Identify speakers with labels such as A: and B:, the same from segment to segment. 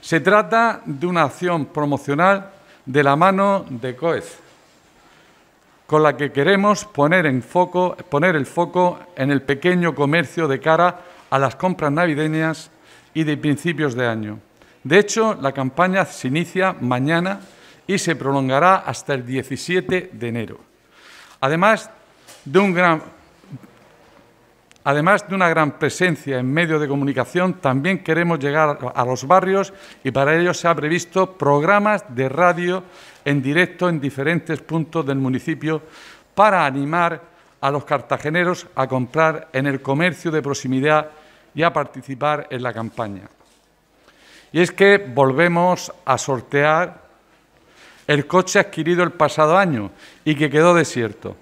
A: Se trata de una acción promocional de la mano de COEZ, con la que queremos poner, poner el foco en el pequeño comercio de cara a las compras navideñas y de principios de año. De hecho, la campaña se inicia mañana y se prolongará hasta el 17 de enero. Además de un gran Además de una gran presencia en medios de comunicación, también queremos llegar a los barrios y para ello se han previsto programas de radio en directo en diferentes puntos del municipio para animar a los cartageneros a comprar en el comercio de proximidad y a participar en la campaña. Y es que volvemos a sortear el coche adquirido el pasado año y que quedó desierto.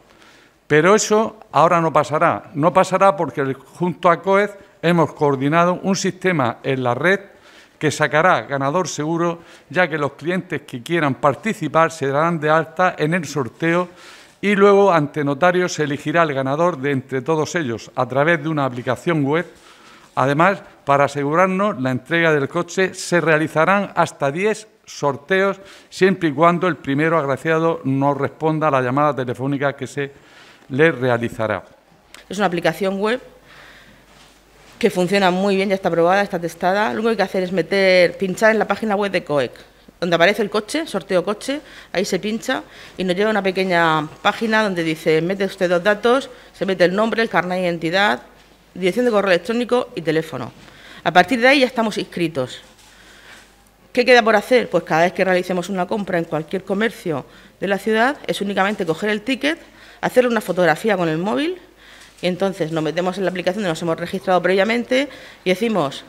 A: Pero eso ahora no pasará. No pasará porque junto a COEZ hemos coordinado un sistema en la red que sacará ganador seguro, ya que los clientes que quieran participar se darán de alta en el sorteo y luego ante notarios se elegirá el ganador de entre todos ellos a través de una aplicación web. Además, para asegurarnos la entrega del coche, se realizarán hasta 10 sorteos, siempre y cuando el primero agraciado no responda a la llamada telefónica que se le realizará.
B: Es una aplicación web que funciona muy bien, ya está probada, está testada. Lo único que hay que hacer es meter, pinchar en la página web de COEC, donde aparece el coche, sorteo coche, ahí se pincha y nos lleva a una pequeña página donde dice, mete usted dos datos, se mete el nombre, el carnet de identidad, dirección de correo electrónico y teléfono. A partir de ahí ya estamos inscritos. ¿Qué queda por hacer? Pues cada vez que realicemos una compra en cualquier comercio de la ciudad es únicamente coger el ticket Hacer una fotografía con el móvil y entonces nos metemos en la aplicación donde nos hemos registrado previamente y decimos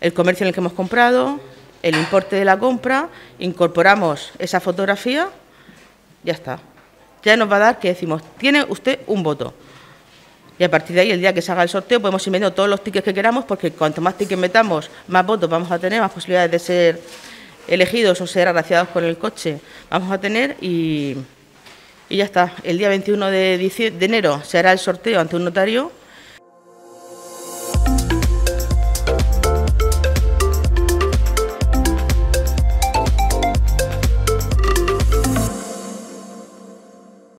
B: el comercio en el que hemos comprado, el importe de la compra, incorporamos esa fotografía, ya está. Ya nos va a dar que decimos, tiene usted un voto. Y a partir de ahí, el día que se haga el sorteo, podemos ir metiendo todos los tickets que queramos, porque cuanto más tickets metamos, más votos vamos a tener, más posibilidades de ser elegidos o ser agraciados con el coche vamos a tener y, y ya está, el día 21 de, de enero se hará el sorteo ante un notario